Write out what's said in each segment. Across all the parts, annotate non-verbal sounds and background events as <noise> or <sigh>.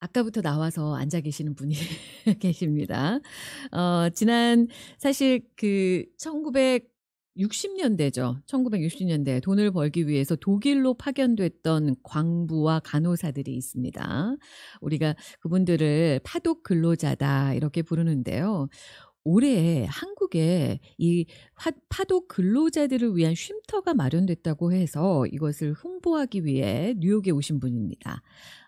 아까부터 나와서 앉아 계시는 분이 <laughs> 계십니다. 어, 지난 사실 그 1960년대죠. 1960년대 돈을 벌기 위해서 독일로 파견됐던 광부와 간호사들이 있습니다. 우리가 그분들을 파독 근로자다 이렇게 부르는데요. 올해 한국에 이 파독 근로자들을 위한 쉼터가 마련됐다고 해서 이것을 홍보하기 위해 뉴욕에 오신 분입니다.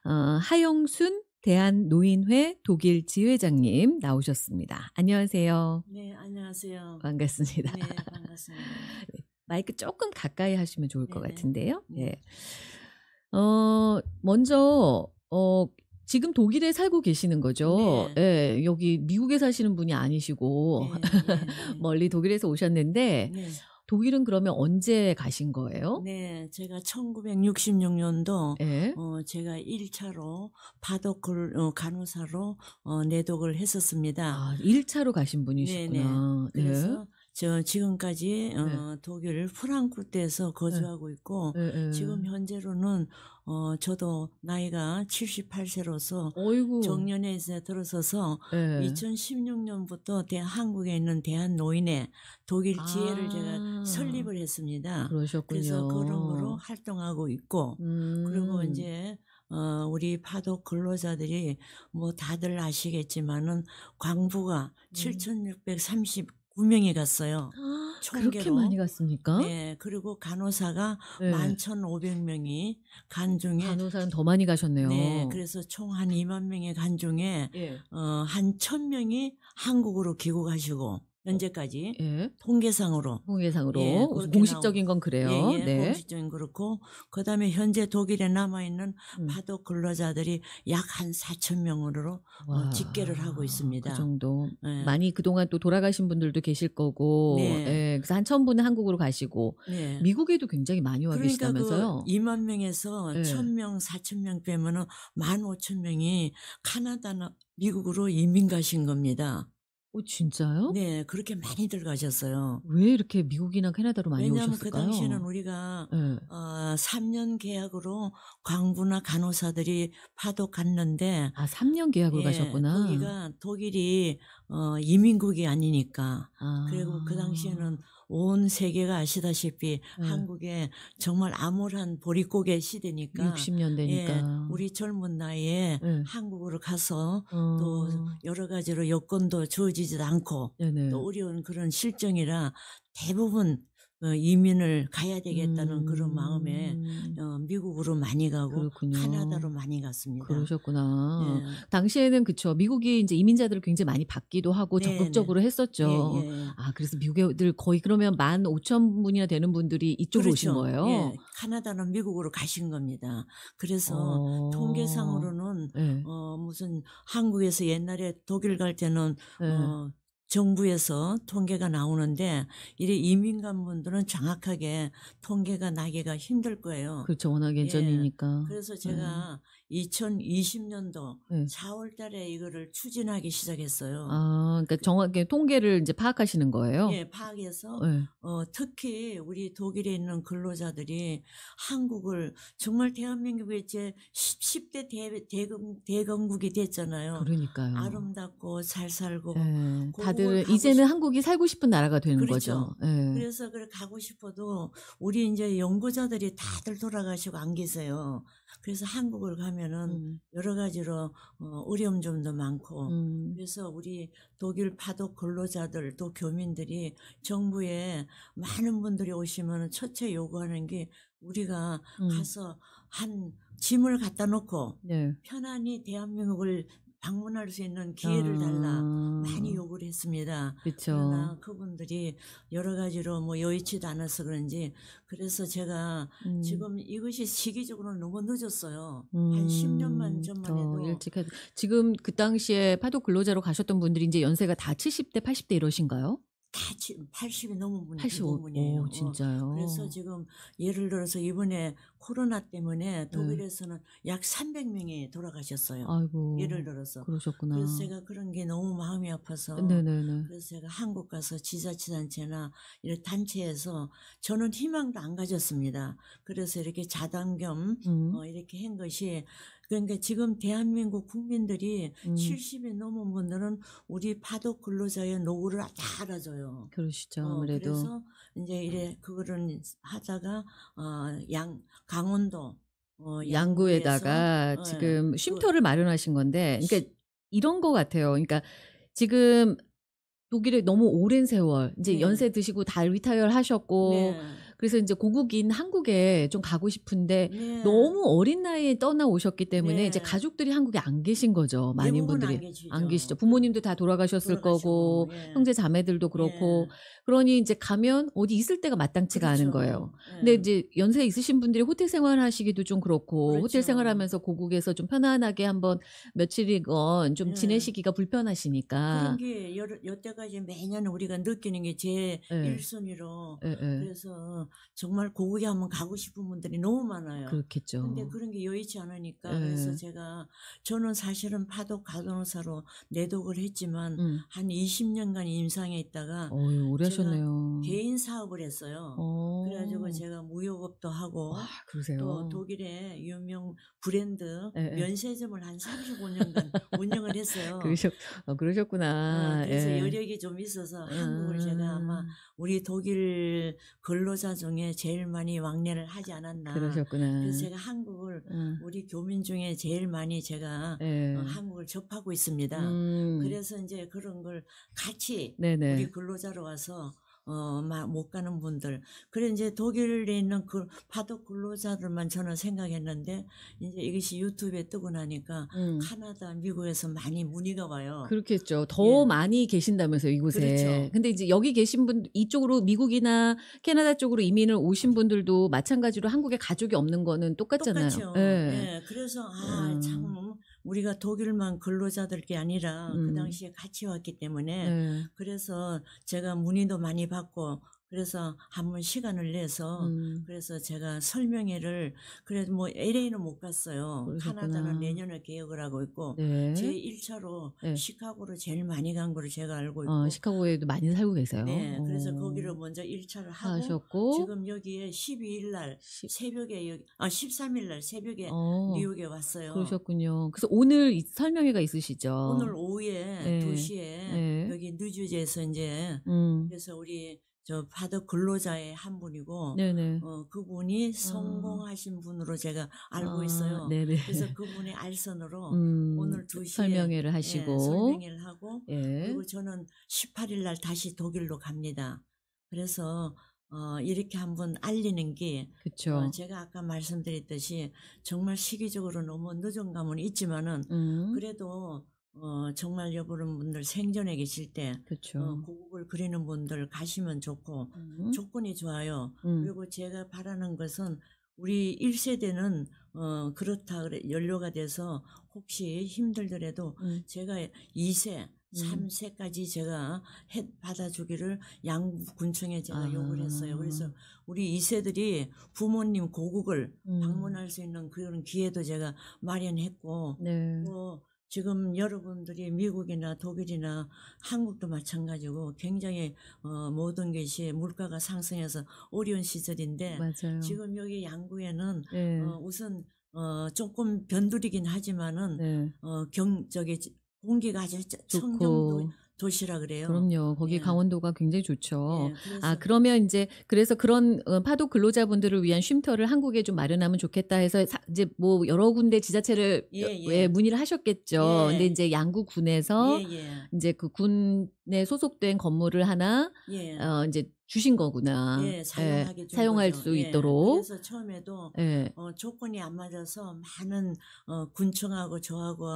어, 하영순 대한노인회 독일 지회장님 나오셨습니다. 안녕하세요. 네, 안녕하세요. 반갑습니다. 네, 반갑습니다. 네, 마이크 조금 가까이 하시면 좋을 네네. 것 같은데요. 네. 예. 어, 먼저, 어, 지금 독일에 살고 계시는 거죠. 네. 예, 여기 미국에 사시는 분이 아니시고 네, 네, 네. <laughs> 멀리 독일에서 오셨는데 네. 독일은 그러면 언제 가신 거예요? 네, 제가 1966년도 예. 어, 제가 1차로 바둑 어, 간호사로 어, 내독을 했었습니다. 아, 1차로 가신 분이시구나. 네네. 네. 그래서 예. 저 지금까지 어, 네. 독일 프랑크트에서 네. 거주하고 있고 예, 예. 지금 현재로는 어 저도 나이가 78세로서 어이구. 정년에 이제 들어서서 2016년부터 예. 대, 한국에 있는 대한 노인의 독일 아. 지혜를 아. 제가 설립을 했습니다. 그러셨군요. 그래서 그런으로 활동하고 있고 음. 그리고 이제 어, 우리 파독 근로자들이 뭐 다들 아시겠지만은 광부가 음. 7,630 9명이 갔어요. 총계로. 아, 그렇게 많이 갔습니까? 네, 그리고 간호사가 네. 11,500명이 간중에 간호사는 더 많이 가셨네요. 네, 그래서 총 한 2만 명의 간중에 예. 어, 한 1,000명이 한국으로 귀국하시고 어, 현재까지 예. 통계상으로 통계상으로 예, 공식적인 건 그래요. 예, 예, 네. 공식적인 그렇고 그다음에 현재 독일에 남아 있는 음. 파독 근로자들이 약 한 4천 명으로 어, 와, 집계를 하고 있습니다. 그 정도 예. 많이 그동안 또 돌아가신 분들도 계실 거고 네. 예. 그래서 한 천 분은 한국으로 가시고 네. 미국에도 굉장히 많이 와 그러니까 그 계시다면서요. 그 2만 명에서 예. 1,000명, 4,000명 빼면은 1 5 0명이 카나다나 미국으로 이민 가신 겁니다. 어, 진짜요? 네, 그렇게 많이들 가셨어요. 왜 이렇게 미국이나 캐나다로 많이 왜냐하면 그 오셨을까요? 그 당시에는 우리가 네. 어, 3년 계약으로 광부나 간호사들이 파도 갔는데 아, 3년 계약으로 예, 가셨구나. 거기가 독일이 어, 이민국이 아니니까. 아. 그리고 그 당시에는 온 세계가 아시다시피 네. 한국에 정말 암울한 보릿고개 시대니까 60년대니까 예, 우리 젊은 나이에 네. 한국으로 가서 어. 또 여러 가지로 여건도 주어지지도 않고 네, 또 어려운 그런 실정이라 대부분 어, 이민을 가야 되겠다는 음. 그런 마음에 음. 어, 미국으로 많이 가고 그렇군요. 캐나다로 많이 갔습니다. 그러셨구나. 네. 당시에는 그쵸 미국이 이제 이민자들을 굉장히 많이 받기도 하고 네, 적극적으로 네. 했었죠. 예, 예. 아 그래서 미국에들 거의 그러면 만 오천 분이나 되는 분들이 이쪽으로 그렇죠. 오신 거예요. 예. 캐나다는 미국으로 가신 겁니다. 그래서 어. 통계상으로는 예. 어, 무슨 한국에서 옛날에 독일 갈 때는 예. 어, 정부에서 통계가 나오는데 이래 이민간 분들은 정확하게 통계가 나기가 힘들 거예요. 그렇죠. 워낙 예전이니까. 그래서 제가 네. 2020년도 네. 4월 달에 이거를 추진하기 시작했어요. 아, 그러니까 그 정확히 통계를 이제 파악하시는 거예요? 예, 파악해서 네. 어, 특히 우리 독일에 있는 근로자들이 한국을 정말 대한민국의 이제 10, 대 대, 대금, 대건국이 됐잖아요. 그러니까요. 아름답고 잘 살고 네. 다들 이제는 한국이 살고 싶은 나라가 되는 그렇죠. 거죠. 네. 그래서 그걸 가고 싶어도 우리 이제 연구자들이 다들 돌아가시고 안 계세요. 그래서 한국을 가면은 음. 여러 가지로 어, 어려움 좀 더 많고 음. 그래서 우리 독일 파도 근로자들 또 교민들이 정부에 많은 분들이 오시면 첫째 요구하는 게 우리가 음. 가서 한 짐을 갖다 놓고 네. 편안히 대한민국을 방문할 수 있는 기회를 달라 아. 많이 요구를 했습니다. 그쵸. 그러나 그분들이 여러 가지로 뭐 여의치도 않아서 그런지 그래서 제가 음. 지금 이것이 시기적으로 너무 늦었어요. 음. 한 10년만 전만 해도 일찍 해. 지금 그 당시에 파도 근로자로 가셨던 분들이 이제 연세가 다 70대, 80대 이러신가요? 다 지금 80이 넘은 분이 85, 오, 어. 진짜요. 그래서 지금 예를 들어서 이번에 코로나 때문에 네. 독일에서는 약 300명이 돌아가셨어요. 아이고, 예를 들어서. 그러셨구나. 그래서 제가 그런 게 너무 마음이 아파서. 네네네. 그래서 제가 한국 가서 지자체단체나 이런 단체에서 저는 희망도 안 가졌습니다. 그래서 이렇게 자당겸 음. 어, 이렇게 한 것이 그러니까 지금 대한민국 국민들이 음. 70이 넘은 분들은 우리 파독 근로자의 노후를 다 알아줘요. 그러시죠. 어, 아무래도. 그래서 이제 이래 그거를 하다가 어, 양 강원도 어, 양구에다가 양 예, 지금 그 쉼터를 마련하신 건데 그러니까 이런 거 같아요. 그러니까 지금 독일에 너무 오랜 세월 이제 네. 연세 드시고 다 리타이어 하셨고 네. 그래서 이제 고국인 한국에 좀 가고 싶은데 네. 너무 어린 나이에 떠나 오셨기 때문에 네. 이제 가족들이 한국에 안 계신 거죠. 많은 분들이 안, 계시죠. 안 계시죠. 부모님도 다 돌아가셨을 돌아가시고, 거고 예. 형제 자매들도 그렇고 예. 그러니 이제 가면 어디 있을 때가 마땅치가 그렇죠. 않은 거예요. 예. 근데 이제 연세 있으신 분들이 호텔 생활하시기도 좀 그렇고 그렇죠. 호텔 생활하면서 고국에서 좀 편안하게 한번 며칠이건 좀 예. 지내시기가 불편하시니까 그런 게 여, 태까지 매년 우리가 느끼는 게제 예. 일순위로 예, 그래서 정말 고국에 한번 가고 싶은 분들이 너무 많아요. 그렇겠죠. 근데 그런 게 여의치 않으니까 네. 그래서 제가 저는 사실은 파독 가동사로 내독을 했지만 음. 한 20년간 임상에 있다가 어휴, 오래 하셨네요. 개인 사업을 했어요. 오. 어. 그래가지고 제가 무역업도 하고 와, 또 독일의 유명 브랜드 네. 면세점을 한 35년간 <laughs> 운영을 했어요. 그러셨, 어, 그러셨구나. 어, 그래서 예. 여력이 좀 있어서 아. 한국을 음. 제가 아마 우리 독일 근로자 중에 제일 많이 왕래를 하지 않았나. 그러셨구나. 그래서 제가 한국을 음. 우리 교민 중에 제일 많이 제가 네. 어, 한국을 접하고 있습니다. 음. 그래서 이제 그런 걸 같이 네네. 우리 근로자로 와서 어못 가는 분들 그래 이제 독일에 있는 그 파독 근로자들만 저는 생각했는데 이제 이것이 유튜브에 뜨고 나니까 음. 카나다 미국에서 많이 문의가 와요. 그렇겠죠. 더 예. 많이 계신다면서요 이곳에. 그렇죠. 근데 이제 여기 계신 분 이쪽으로 미국이나 캐나다 쪽으로 이민을 오신 분들도 마찬가지로 한국에 가족이 없는 거는 똑같잖아요. 똑같죠. 예. 예. 그래서 아참 음. 우리가 독일만 근로자들게 아니라 그 음. 그 당시에 같이 왔기 때문에 네. 그래서 제가 문의도 많이 받고 그래서 한 번 시간을 내서 음. 그래서 제가 설명회를 그래도뭐 LA는 못 갔어요. 그러셨구나. 카나다는 내년에 개혁을 하고 있고 네. 제 1차로 네. 시카고로 제일 많이 간 거를 제가 알고 아, 있고 어, 시카고에도 많이 살고 계세요. 네. 오. 그래서 어. 거기를 먼저 1차를 하고 하셨고. 지금 여기에 12일 날 새벽에 여기 아 13일 날 새벽에 어. 뉴욕에 왔어요. 그러셨군요. 그래서 오늘 설명회가 있으시죠. 오늘 오후에 네. 2시에 여기 뉴저지에서 이제 음. 그래서 우리 저파도 근로자의 한 분이고 네네. 어, 그분이 어. 성공하신 분으로 제가 알고 아, 있어요. 아, 그래서 그분의 알선으로 <laughs> 음, 오늘 2시에 설명회를 예, 하시고 예, 설명회를 하고 예. 그리고 저는 18일 날 다시 독일로 갑니다. 그래서 어, 이렇게 한번 알리는 게 어, 제가 아까 말씀드렸듯이 정말 시기적으로 너무 늦은 감은 있지만은 음. 그래도 어, 정말 여부른 분들 생전에 계실 때 그쵸. 어, 고국을 그리는 분들 가시면 좋고 음. 조건이 좋아요. 음. 그리고 제가 바라는 것은 우리 1세대는 어, 그렇다 그래 연료가 돼서 혹시 힘들더라도 음. 제가 2세 3세까지 음. 제가 받아주기를 양구군청에 제가 아. 요구를 했어요. 그래서 우리 2세들이 부모님 고국을 음. 방문할 수 있는 그런 기회도 제가 마련했고 네. 뭐 지금 여러분들이 미국이나 독일이나 한국도 마찬가지고 굉장히 어, 모든 것이 물가가 상승해서 어려운 시절인데 맞아요. 지금 여기 양구에는 네. 어, 우선 어, 조금 변두리긴 하지만 은 네. 어, 경 저기 공기가 아주 청정도 도시라 그래요. 그럼요. 거기 예. 강원도가 굉장히 좋죠. 예, 아, 그래서. 아 그러면 이제 그래서 그런 어, 파도 근로자분들을 위한 쉼터를 한국에 좀 마련하면 좋겠다 해서 이제 뭐 여러 군데 지자체를 예, 예. 예 문의를 하셨겠죠. 예. 근데 이제 양구군에서 예, 이제 그군 네, 소속된 건물을 하나 예. 어, 이제 주신 거구나. 예, 예 사용하게 예, 사용할 거죠. 수 예, 있도록. 그래서 처음에도 예. 어, 조건이 안 맞아서 많은 어, 군청하고 저하고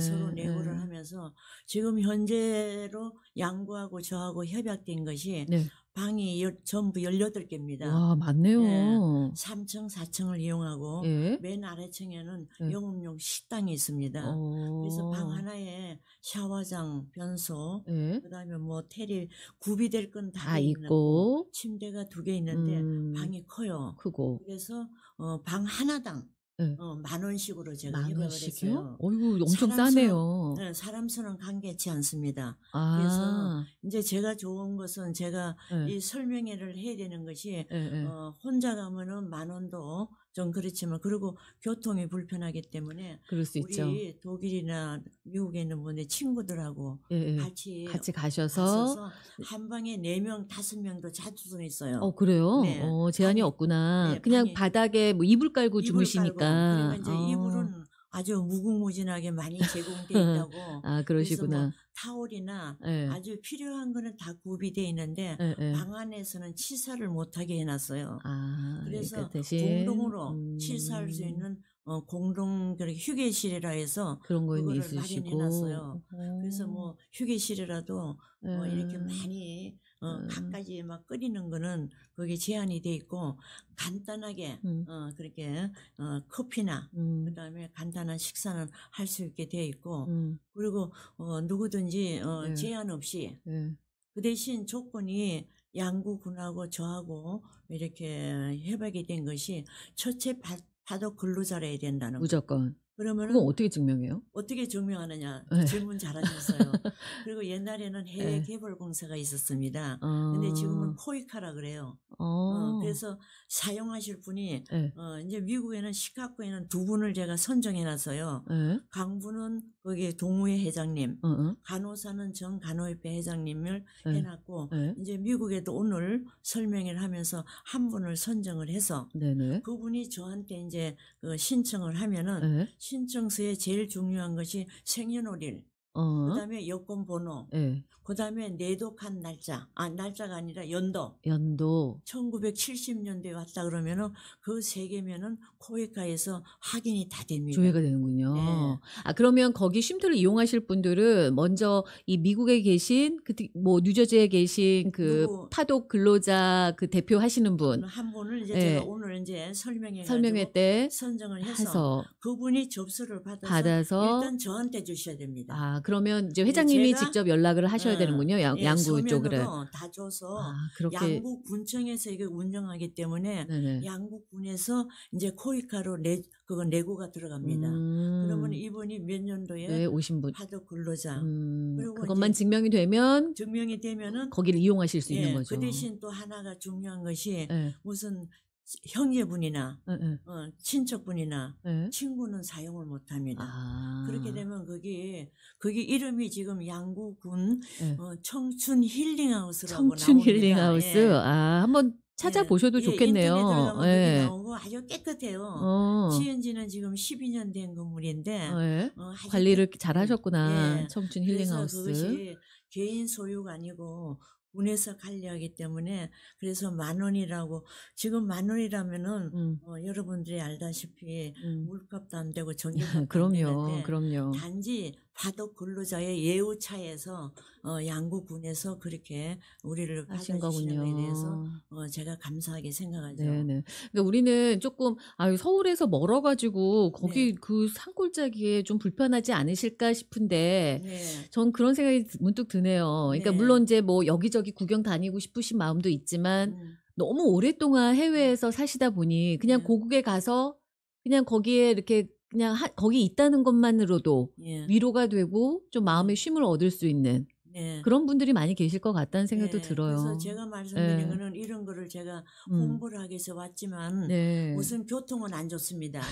서로 내고를 하면서 지금 현재로 양구하고 저하고 협약된 것이 네. 방이 열, 전부 18개입니다. 와, 많네요. 예, 3층, 4층을 이용하고 예? 맨 아래층에는 예. 영업용 식당이 있습니다. 오. 어. 그래서 방 하나에 샤워장, 변소, 예? 그다음에 뭐 테리 구비될 건다 아, 있고 침대가 두 개 있는데 음. 방이 커요. 크고. 그래서 어, 방 하나당 네. 어, 만 원씩으로 제가 만해결했 원씩이요? 어이구 엄청 싸네요. 네, 사람 수는 관계치 않습니다. 아. 그래서 이제 제가 좋은 것은 제가 네. 이 설명회를 해야 되는 것이 네, 네. 어, 혼자 가면은 만 원도 좀 그렇지만 그리고 교통이 불편하기 때문에 그럴 수 우리 있죠. 독일이나 미국에 있는 분의 친구들하고 예, 예. 같이 같이 가셔서 한 방에 네 명 다섯 명도 자주성 있어요. 어 그래요? 네. 어 제한이 방에, 없구나. 네, 그냥 방에, 바닥에 뭐 이불 깔고 이불 주무시니까. 깔고, 그러니까 이제 아. 이불은 아주 무궁무진하게 많이 제공돼 <laughs> 있다고. 아 뭐 그러시구나. 뭐 타월이나 네. 아주 필요한 거는 다 구비돼 있는데 네, 방 안에서는 치사를 못하게 해놨어요. 아, 그래서 그러니까 공동으로 음. 치사할 수 있는 어, 공동 그렇 휴게실이라 해서 그런 거를 마련해놨어요. 그래서 어. 뭐 휴게실이라도 뭐 이렇게 많이 어, 음. 갖가지 막 끓이는 거는 거기에 제한이 돼 있고 간단하게 음. 어, 그렇게 어, 커피나 음. 그다음에 간단한 식사는 할 수 있게 돼 있고 음. 그리고 어, 누구든지 어, 네. 제한 없이 네. 그 대신 조건이 양구군하고 저하고 이렇게 협약이 된 것이 첫째 받, 바둑 근로자라야 된다는 무조건. 거. 그러면 그건 어떻게 증명해요? 어떻게 증명하느냐 네. 질문 잘하셨어요. <laughs> 그리고 옛날에는 해외 네. 개발 공사가 있었습니다. 아. 근데 지금은 포이카라 그래요. 아. 어, 그래서 사용하실 분이 네. 어, 이제 미국에는 시카고에는 두 분을 제가 선정해놨어요. 네. 강부는 거기에 동호회 회장님, 어. 간호사는 전 간호협회 회장님을 네. 해놨고 이제 미국에도 오늘 설명을 하면서 한 분을 선정을 해서 그분이 저한테 이제 그 신청을 하면은. 신청서에 제일 중요한 것이 생년월일 어. 그다음에 여권 번호. 네. 그다음에 내독한 날짜. 아 날짜가 아니라 연도. 연도. 1970년대 왔다 그러면은 그세 개면은 코에카에서 확인이 다 됩니다. 조회가 되는군요. 네. 아 그러면 거기 쉼터를 이용하실 분들은 먼저 이 미국에 계신 그 뭐 뉴저지에 계신 그 누구, 파독 근로자 그 대표 하시는 분 한 분을 이제 네. 제가 오늘 이제 설명해 설명회 때 선정을 해서, 해서 그분이 접수를 받아서, 받아서, 일단 저한테 주셔야 됩니다. 아, 그러면 이제 예, 회장님이 직접 연락을 하셔야 네. 되는군요. 양, 예, 양구 쪽으로. 다 줘서 아, 양구 군청에서 이걸 운영하기 때문에 네네. 양구 군에서 이제 코이카로 내 그건 내고가 들어갑니다. 음. 그러면 이분이 몇 년도에 네, 오신 분 파도 근로자. 음. 그것만 증명이 되면 증명이 되면은 거기를 이용하실 수 예, 있는 그 거죠. 그 대신 또 하나가 중요한 것이 예. 무슨 형제분이나 어, 친척분이나 네. 친구는 사용을 못합니다. 아. 그렇게 되면 거기 거기 이름이 지금 양구군 네. 어, 청춘 힐링하우스라고 청춘 나옵니다. 힐링하우스 예. 아 한번 찾아보셔도 예, 예 좋겠네요. 예, 나오고 아주 깨끗해요. 어. 지은지는 지금 12년 된 건물인데 어, 예. 어, 관리를 잘 하셨구나. 예. 청춘 힐링하우스. 그것이 개인 소유가 아니고 운에서 관리하기 때문에 그래서 만 원이라고 지금 만 원이라면은 음. 어, 여러분들이 알다시피 음. 물값도 안 되고 전기값 <laughs> 그럼요, 그럼요. 단지 바둑 근로자의 예우차에서 어, 양구군에서 그렇게 우리를 하신 거군요. 에 대해서 어, 제가 감사하게 생각하죠. 네네. 그러니까 우리는 조금 아유, 서울에서 멀어가지고 거기 네. 그 산골짜기에 좀 불편하지 않으실까 싶은데 네. 전 그런 생각이 문득 드네요. 그러니까 네. 물론 이제 뭐 여기저기 구경 다니고 싶으신 마음도 있지만 음. 너무 오랫동안 해외에서 사시다 보니 그냥 네. 고국에 가서 그냥 거기에 이렇게 그냥 하, 거기 있다는 것만으로도 예. 위로가 되고 좀 마음의 음. 쉼을 얻을 수 있는 예. 그런 분들이 많이 계실 것 같다는 네. 생각도 예. 들어요. 그래서 제가 말씀드리는 예. 거는 이런 거를 제가 홍보를 음. 하기 위해서 왔지만 네. 우선 교통은 안 좋습니다.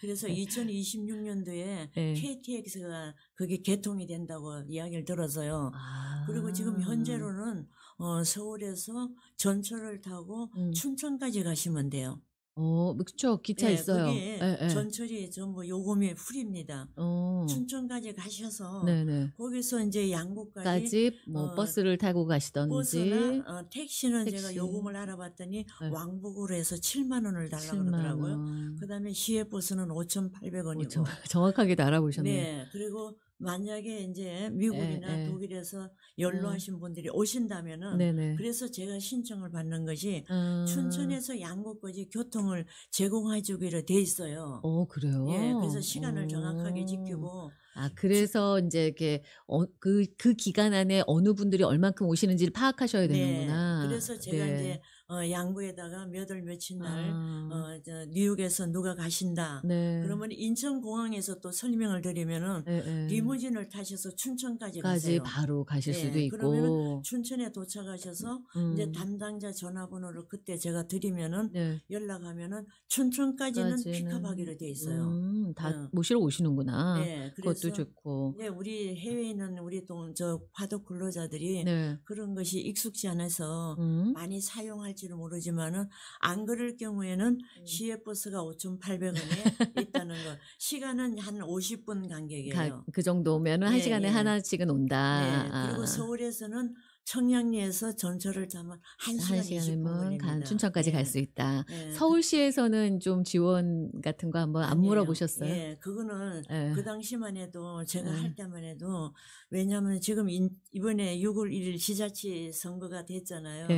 그래서 2026년도에 <laughs> 예. KTX가 그게 개통이 된다고 이야기를 들어서요. 아. 그리고 지금 현재로는 어, 서울에서 전철을 타고 음. 춘천까지 가시면 돼요. 어, 뭐 그쵸. 기차 예, 있어요. 그게 예, 예, 전철이 전부 뭐 요금이 풀입니다. 어. 춘천까지 가셔서 네네. 거기서 이제 양국까지 뭐 어, 버스를 타고 가시던지 버스나 어, 택시는 택시. 제가 요금을 알아봤더니 네. 왕복으로 해서 7만 원을 달라고 7만 그러더라고요. 원. 그다음에 시외버스는 5,800원이고 정확하게 알아보셨네요. 네. 그리고 만약에 이제 예, 미국이나 네, 독일에서 연로하신 음. 분들이 오신다면은 네네. 그래서 제가 신청을 받는 것이 음. 춘천에서 양곡까지 교통을 제공해주기로 돼 있어요. 어 그래요. 예, 그래서 시간을 오. 정확하게 지키고. 아 그래서 지, 이제 이렇게 그그 어, 그 기간 안에 어느 분들이 얼만큼 오시는지를 파악하셔야 네, 되는구나. 네, 그래서 제가 네. 이제 어, 양구에다가 몇 월 며칠 날 어, 아. 어, 저, 뉴욕에서 누가 가신다. 네. 그러면 인천공항에서 또 설명을 드리면은 예, 예. 리무진을 타셔서 춘천까지 가세요. 바로 가실 네, 수도 있고. 그러면 춘천에 도착하셔서 음. 이제 담당자 전화번호를 그때 제가 드리면은 네. 연락하면은 춘천까지는 픽업하기로 돼 있어요. 음, 다 어. 모시러 오시는구나. 네, 그것도 좋고. 네, 우리 해외에 있는 우리 동 저 파도 근로자들이 네. 그런 것이 익숙지 않아서 음. 많이 사용할지 아실지는 모르지만은 안 그럴 경우에는 음. 시외버스가 5,800원에 <laughs> 있다는 거. 시간은 한 50분 간격이에요. 가, 그 정도면은 네, 한 예, 시간에 네. 하나씩은 온다. 네. 그리고 아. 서울에서는 청량리에서 전철을 타면 한시간이시간이면 간, 춘천까지 네. 갈수 예. 있다. 네. 서울시에서는 좀 지원 같은 거 한번 안 아니에요. 물어보셨어요? 예, 그거는 예. 그 당시만 해도 제가 할 때만 해도 왜냐하면 지금 인, 이번에 6월 1일 지자체 선거가 됐잖아요.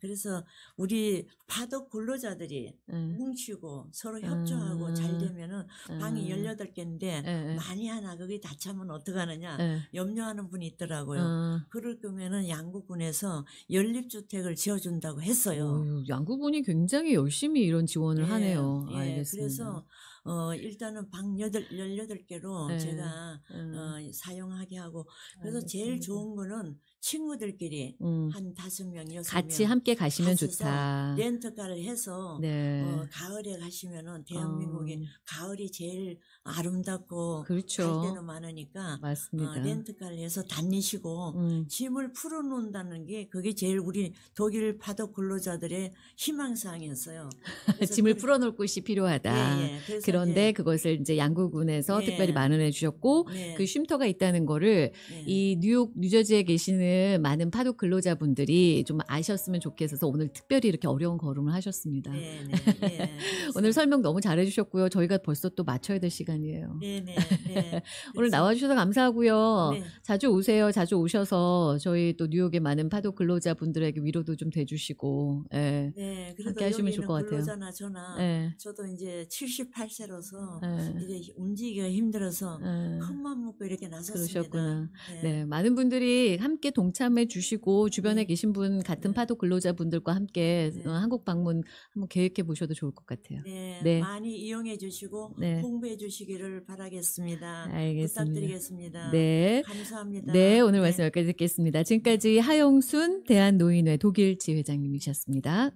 그래서 우리 파독 근로자들이 뭉치고 서로 아. 협조하고 잘 되면은 방이 18개인데 많이 하나 거기 다차면 어떡하느냐 염려하는 분이 있더라고요. 아. 그럴 경우에는 양 양구군에서 연립주택을 지어준다고 했어요. 어 양구군이 굉장히 열심히 이런 지원을 예, 하네요. 예, 알겠습니다. 그래서 어 일단은 방 여덟 열여덟 개로 네. 제가 음. 어 사용하게 하고 그래서 알겠습니다. 제일 좋은 거는 친구들끼리 음. 한 다섯 명 여섯 같이 함께 가시면 좋다. 렌터카를 해서 어, 네. 어, 가을에 가시면은 어. 대한민국이 어. 가을이 제일 아름답고 그렇죠. 갈 데는 많으니까 어, 맞습니다. 어, 렌터카를 해서 다니시고 음. 짐을 풀어놓는다는 게 그게 제일 우리 독일 파도 근로자들의 희망사항이었어요. <laughs> 짐을 그 풀어놓을 곳이 필요하다. 예, 예. 그래서 그런데 네. 그것을 이제 양구군에서 네. 특별히 마련해 주셨고 네. 그 쉼터가 있다는 거를 네. 이 뉴욕 뉴저지에 계시는 많은 파독 근로자분들이 좀 아셨으면 좋겠어서 오늘 특별히 이렇게 어려운 걸음을 하셨습니다. 네. 네. <laughs> 오늘 설명 너무 잘해 주셨고요. 저희가 벌써 또 맞춰야 될 시간이에요. 네. 네. 네. <laughs> 오늘 나와 주셔서 감사하고요. 네. 자주 오세요. 자주 오셔서 저희 또 뉴욕에 많은 파독 근로자분들에게 위로도 좀돼 주시고 예. 네. 함께 하시면 좋을 것 같아요. 저나 저 네. 저도 이제 7 8 하체로서 네. 예. 이제 움직이기가 힘들어서 예. 큰맘 만 먹고 이렇게 나섰습니다. 그러셨구나. 네. 네. 많은 분들이 함께 동참해 주시고 주변에 네. 계신 분 같은 네. 파도 근로자분들과 함께 네. 어, 한국 방문 한번 계획해 보셔도 좋을 것 같아요. 네, 많이 이용해 주시고 공부해 주시기를 바라겠습니다. 알겠습니다. 부탁드리겠습니다. 네, 감사합니다. 네, 오늘 말씀 여기까지 듣겠습니다. 지금까지 하영순 대한노인회 독일 지회장님이셨습니다.